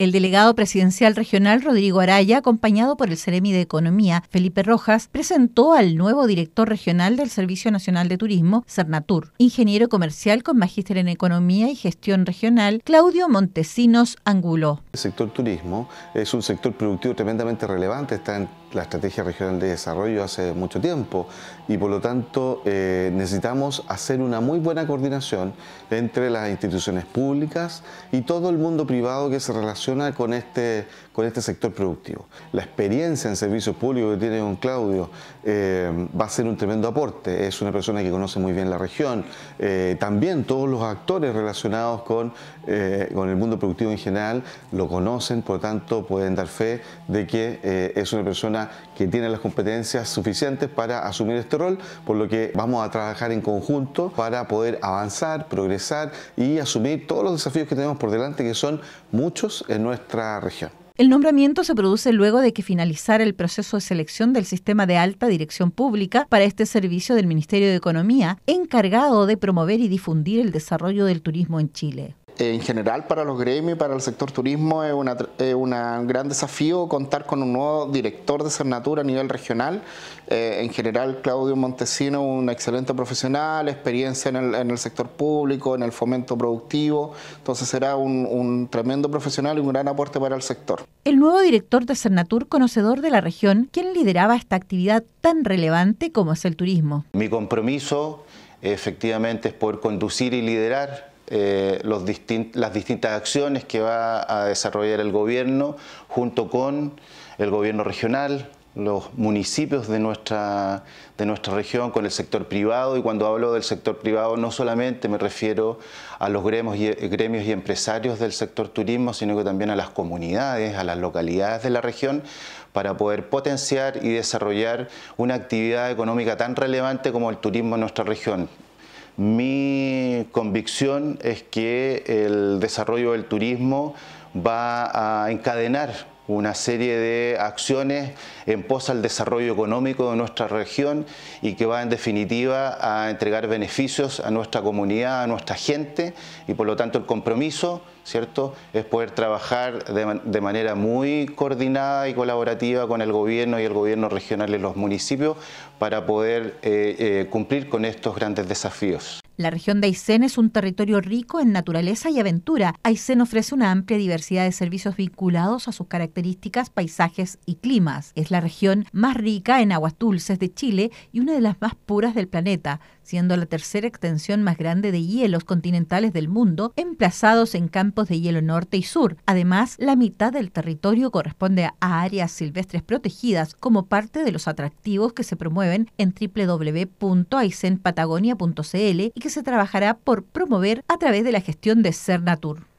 El delegado presidencial regional Rodrigo Araya, acompañado por el Ceremi de Economía Felipe Rojas, presentó al nuevo director regional del Servicio Nacional de Turismo, Cernatur, ingeniero comercial con magíster en Economía y Gestión Regional, Claudio Montesinos Angulo. El sector turismo es un sector productivo tremendamente relevante, está en la Estrategia Regional de Desarrollo hace mucho tiempo y por lo tanto eh, necesitamos hacer una muy buena coordinación entre las instituciones públicas y todo el mundo privado que se relaciona con este, con este sector productivo. La experiencia en servicios públicos que tiene don Claudio eh, va a ser un tremendo aporte. Es una persona que conoce muy bien la región. Eh, también todos los actores relacionados con, eh, con el mundo productivo en general lo conocen, por lo tanto pueden dar fe de que es una persona que tiene las competencias suficientes para asumir este rol, por lo que vamos a trabajar en conjunto para poder avanzar, progresar y asumir todos los desafíos que tenemos por delante, que son muchos en nuestra región. El nombramiento se produce luego de que finalizara el proceso de selección del sistema de alta dirección pública para este servicio del Ministerio de Economía, encargado de promover y difundir el desarrollo del turismo en Chile. Eh, en general para los gremios y para el sector turismo es, una, un gran desafío contar con un nuevo director de Cernatur a nivel regional. Eh, en general, Claudio Montesino, un excelente profesional, experiencia en el, sector público, en el fomento productivo, entonces será un, un, tremendo profesional y un gran aporte para el sector. El nuevo director de Cernatur, conocedor de la región, quien lideraba esta actividad tan relevante como es el turismo. Mi compromiso efectivamente es poder conducir y liderar eh, los las distintas acciones que va a desarrollar el gobierno junto con el gobierno regional, los municipios de nuestra, de nuestra región con el sector privado y cuando hablo del sector privado no solamente me refiero a los gremios y empresarios del sector turismo, sino que también a las comunidades, a las localidades de la región para poder potenciar y desarrollar una actividad económica tan relevante como el turismo en nuestra región. Mi convicción es que el desarrollo del turismo va a encadenar una serie de acciones en pos al desarrollo económico de nuestra región y que va en definitiva a entregar beneficios a nuestra comunidad, a nuestra gente y por lo tanto el compromiso ¿cierto? es poder trabajar de, manera muy coordinada y colaborativa con el gobierno y el gobierno regional y los municipios para poder eh, eh, cumplir con estos grandes desafíos. La región de Aysén es un territorio rico en naturaleza y aventura. Aysén ofrece una amplia diversidad de servicios vinculados a sus características, paisajes y climas. Es la región más rica en aguas dulces de Chile y una de las más puras del planeta, siendo la tercera extensión más grande de hielos continentales del mundo, emplazados en campos de hielo norte y sur. Además, la mitad del territorio corresponde a áreas silvestres protegidas como parte de los atractivos que se promueven en www.aysenpatagonia.cl y que se trabajará por promover a través de la gestión de Cernatur.